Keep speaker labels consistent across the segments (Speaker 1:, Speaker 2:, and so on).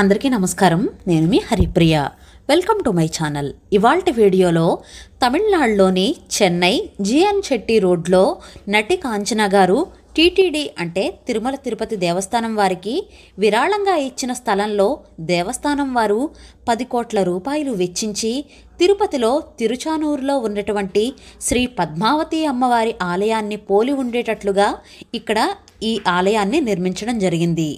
Speaker 1: అందరికీ నమస్కారం నేను మీ Haripriya welcome to my channel ఇవాళ వీడియోలో తమిళనాడులోని చెన్నై జిఎన్ చెట్టి రోడ్లో నటి కాంచన గారు టీటీడీ అంటే తిరుమల తిరుపతి దేవస్థానం వారికి విరాళంగా ఇచ్చిన స్థలంలో దేవస్థానం వారు పది కోట్ల రూపాయలు వెచ్చించి తిరుపతిలో తిరుచానూరులో ఉన్నటువంటి శ్రీ పద్మావతి అమ్మవారి ఆలయాన్ని పోలి ఉండేటట్లుగా ఇక్కడ ఈ ఆలయాన్ని నిర్మించడం జరిగింది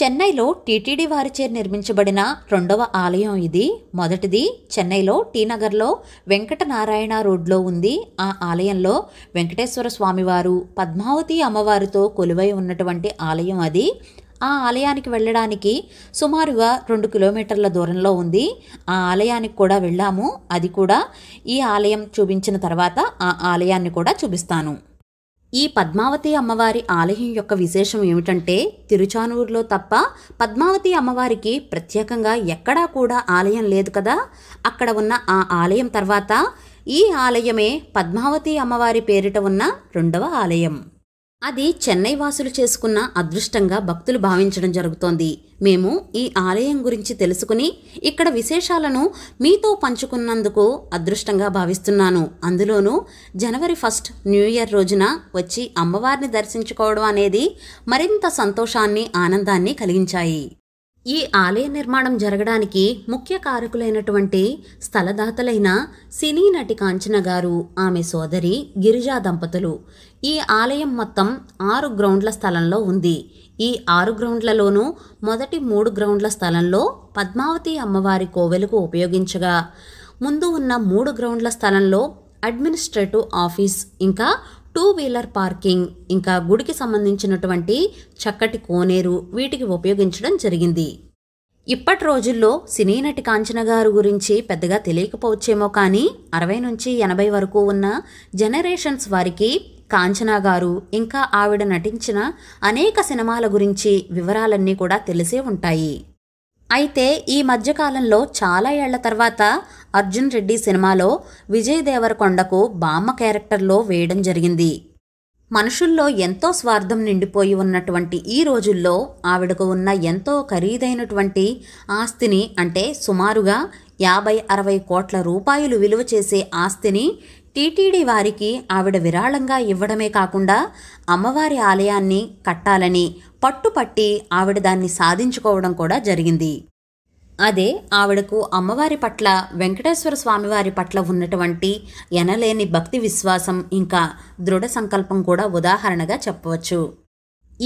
Speaker 1: చెన్నైలో టీటీడీ వారిచే నిర్మించబడిన రెండవ ఆలయం ఇది మొదటిది చెన్నైలో టీనగర్లో వెంకటనారాయణ రోడ్లో ఉంది ఆ ఆలయంలో వెంకటేశ్వర స్వామివారు పద్మావతి అమ్మవారితో కొలువై ఉన్నటువంటి ఆలయం అది ఆ ఆలయానికి వెళ్ళడానికి సుమారుగా రెండు కిలోమీటర్ల దూరంలో ఉంది ఆ ఆలయానికి కూడా వెళ్ళాము అది కూడా ఈ ఆలయం చూపించిన తర్వాత ఆ ఆలయాన్ని కూడా చూపిస్తాను ఈ పద్మావతి అమ్మవారి ఆలయం యొక్క విశేషం ఏమిటంటే తిరుచానూరులో తప్ప పద్మావతి అమ్మవారికి ప్రత్యేకంగా ఎక్కడా కూడా ఆలయం లేదు కదా అక్కడ ఉన్న ఆ ఆలయం తర్వాత ఈ ఆలయమే పద్మావతి అమ్మవారి పేరిట ఉన్న రెండవ ఆలయం అది చెన్నై వాసులు చేసుకున్న అదృష్టంగా భక్తులు భావించడం జరుగుతోంది మేము ఈ ఆలయం గురించి తెలుసుకుని ఇక్కడ విశేషాలను మీతో పంచుకున్నందుకు అదృష్టంగా భావిస్తున్నాను అందులోనూ జనవరి ఫస్ట్ న్యూ ఇయర్ రోజున వచ్చి అమ్మవారిని దర్శించుకోవడం అనేది మరింత సంతోషాన్ని ఆనందాన్ని కలిగించాయి ఈ ఆలయ నిర్మాణం జరగడానికి ముఖ్య కారకులైనటువంటి స్థలదాతలైన సినీ నటి కాంచన గారు ఆమె సోదరి గిరిజా దంపతులు ఈ ఆలయం మొత్తం ఆరు గ్రౌండ్ల స్థలంలో ఉంది ఈ ఆరు గ్రౌండ్లలోనూ మొదటి మూడు గ్రౌండ్ల స్థలంలో పద్మావతి అమ్మవారి కోవెలకు ఉపయోగించగా ముందు ఉన్న మూడు గ్రౌండ్ల స్థలంలో అడ్మినిస్ట్రేటివ్ ఆఫీస్ ఇంకా టూ వీలర్ పార్కింగ్ ఇంకా గుడికి సంబంధించినటువంటి చక్కటి కోనేరు వీటికి ఉపయోగించడం జరిగింది ఇప్పటి రోజుల్లో సినీ నటి కాంచన గారు గురించి పెద్దగా తెలియకపోవచ్చేమో కానీ అరవై నుంచి ఎనభై వరకు ఉన్న జనరేషన్స్ వారికి కాంచనా గారు ఇంకా ఆవిడ నటించిన అనేక సినిమాల గురించి వివరాలన్నీ కూడా తెలిసే ఉంటాయి అయితే ఈ మధ్యకాలంలో చాలా ఏళ్ల తర్వాత అర్జున్ రెడ్డి సినిమాలో విజయ్ దేవరకొండకు బామ్మ క్యారెక్టర్లో వేయడం జరిగింది మనుషుల్లో ఎంతో స్వార్థం నిండిపోయి ఉన్నటువంటి ఈ రోజుల్లో ఆవిడకు ఉన్న ఎంతో ఖరీదైనటువంటి ఆస్తిని అంటే సుమారుగా యాభై అరవై కోట్ల రూపాయలు విలువ చేసే ఆస్తిని టీటీడీ వారికి ఆవిడ విరాళంగా ఇవ్వడమే కాకుండా అమ్మవారి ఆలయాన్ని కట్టాలని పట్టుపట్టి ఆవిడ దాన్ని సాధించుకోవడం కూడా జరిగింది అదే ఆవిడకు అమ్మవారి పట్ల వెంకటేశ్వర స్వామివారి పట్ల ఉన్నటువంటి ఎనలేని భక్తి విశ్వాసం ఇంకా దృఢ సంకల్పం కూడా ఉదాహరణగా చెప్పవచ్చు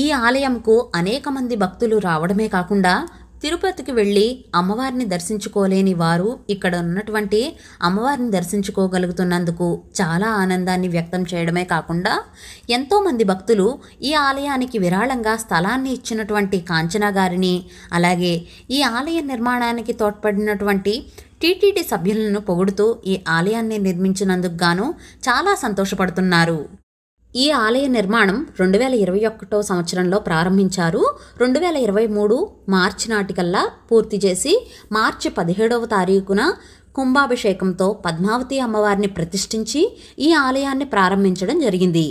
Speaker 1: ఈ ఆలయంకు అనేక మంది భక్తులు రావడమే కాకుండా తిరుపతికి వెళ్ళి అమ్మవారిని దర్శించుకోలేని వారు ఇక్కడ ఉన్నటువంటి అమ్మవారిని దర్శించుకోగలుగుతున్నందుకు చాలా ఆనందాన్ని వ్యక్తం చేయడమే కాకుండా ఎంతోమంది భక్తులు ఈ ఆలయానికి విరాళంగా స్థలాన్ని ఇచ్చినటువంటి కాంచనా గారిని అలాగే ఈ ఆలయ నిర్మాణానికి తోడ్పడినటువంటి టీటీడీ సభ్యులను పొగుడుతూ ఈ ఆలయాన్ని నిర్మించినందుకు గాను చాలా సంతోషపడుతున్నారు ఈ ఆలయ నిర్మాణం రెండు వేల ఇరవై ఒకటో సంవత్సరంలో ప్రారంభించారు రెండు వేల ఇరవై మూడు మార్చి నాటికల్లా పూర్తి చేసి మార్చి పదిహేడవ తారీఖున కుంభాభిషేకంతో పద్మావతి అమ్మవారిని ప్రతిష్ఠించి ఈ ఆలయాన్ని ప్రారంభించడం జరిగింది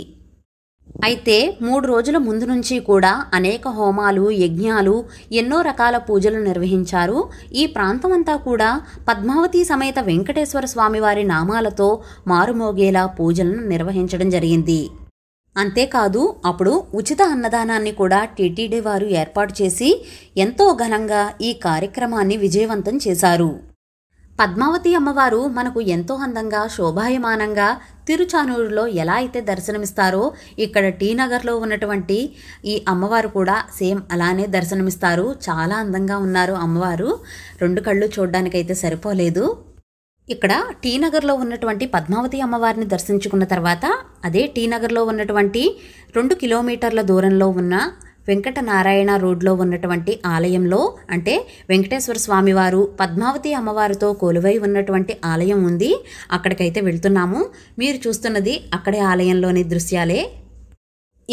Speaker 1: అయితే మూడు రోజుల ముందు నుంచి కూడా అనేక హోమాలు యజ్ఞాలు ఎన్నో రకాల పూజలు నిర్వహించారు ఈ ప్రాంతం అంతా కూడా పద్మావతి సమేత వెంకటేశ్వర స్వామివారి నామాలతో మారుమోగేలా పూజలను నిర్వహించడం జరిగింది అంతేకాదు అప్పుడు ఉచిత అన్నదానాన్ని కూడా టీటీడీ వారు ఏర్పాటు చేసి ఎంతో ఘనంగా ఈ కార్యక్రమాన్ని విజయవంతం చేశారు పద్మావతి అమ్మవారు మనకు ఎంతో అందంగా శోభాయమానంగా తిరుచానూరులో ఎలా అయితే దర్శనమిస్తారో ఇక్కడ టీ నగర్లో ఉన్నటువంటి ఈ అమ్మవారు కూడా సేమ్ అలానే దర్శనమిస్తారు చాలా అందంగా ఉన్నారు అమ్మవారు రెండు కళ్ళు చూడడానికైతే సరిపోలేదు ఇక్కడ టీ నగర్లో ఉన్నటువంటి పద్మావతి అమ్మవారిని దర్శించుకున్న తర్వాత అదే టీ నగర్లో ఉన్నటువంటి రెండు కిలోమీటర్ల దూరంలో ఉన్న వెంకటనారాయణ రోడ్లో ఉన్నటువంటి ఆలయంలో అంటే వెంకటేశ్వర స్వామివారు పద్మావతి అమ్మవారితో కొలువై ఉన్నటువంటి ఆలయం ఉంది అక్కడికైతే వెళ్తున్నాము మీరు చూస్తున్నది అక్కడే ఆలయంలోని దృశ్యాలే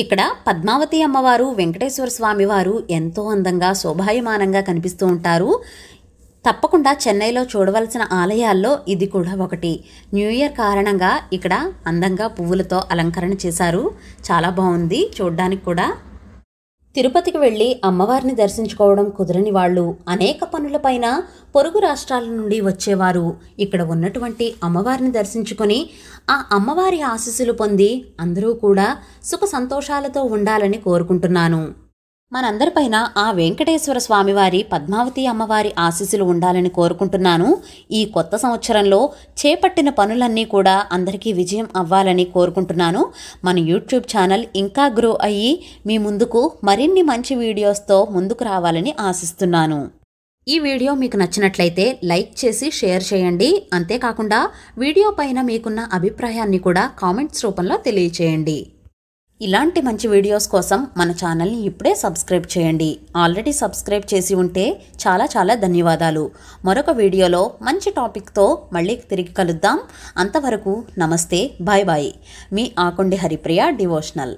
Speaker 1: ఇక్కడ పద్మావతి అమ్మవారు వెంకటేశ్వర స్వామివారు ఎంతో అందంగా శోభాయమానంగా కనిపిస్తూ ఉంటారు తప్పకుండా చెన్నైలో చూడవలసిన ఆలయాల్లో ఇది కూడా ఒకటి న్యూ ఇయర్ కారణంగా ఇక్కడ అందంగా పువ్వులతో అలంకరణ చేశారు చాలా బాగుంది చూడ్డానికి కూడా తిరుపతికి వెళ్ళి అమ్మవారిని దర్శించుకోవడం కుదరని వాళ్ళు అనేక పనులపైన పొరుగు రాష్ట్రాల నుండి వచ్చేవారు ఇక్కడ ఉన్నటువంటి అమ్మవారిని దర్శించుకొని ఆ అమ్మవారి ఆశీస్సులు పొంది అందరూ కూడా సుఖ సంతోషాలతో ఉండాలని కోరుకుంటున్నాను మనందరిపైన ఆ వెంకటేశ్వర స్వామివారి పద్మావతి అమ్మవారి ఆశీస్సులు ఉండాలని కోరుకుంటున్నాను ఈ కొత్త సంవత్సరంలో చేపట్టిన పనులన్నీ కూడా అందరికీ విజయం అవ్వాలని కోరుకుంటున్నాను మన యూట్యూబ్ ఛానల్ ఇంకా గ్రో అయ్యి మీ ముందుకు మరిన్ని మంచి వీడియోస్తో ముందుకు రావాలని ఆశిస్తున్నాను ఈ వీడియో మీకు నచ్చినట్లయితే లైక్ చేసి షేర్ చేయండి అంతేకాకుండా వీడియో పైన మీకున్న అభిప్రాయాన్ని కూడా కామెంట్స్ రూపంలో తెలియచేయండి ఇలాంటి మంచి వీడియోస్ కోసం మన ఛానల్ని ఇప్పుడే సబ్స్క్రైబ్ చేయండి ఆల్రెడీ సబ్స్క్రైబ్ చేసి ఉంటే చాలా చాలా ధన్యవాదాలు మరొక వీడియోలో మంచి టాపిక్తో మళ్ళీ తిరిగి కలుద్దాం అంతవరకు నమస్తే బాయ్ బాయ్ మీ ఆకుండి హరిప్రియ డివోషనల్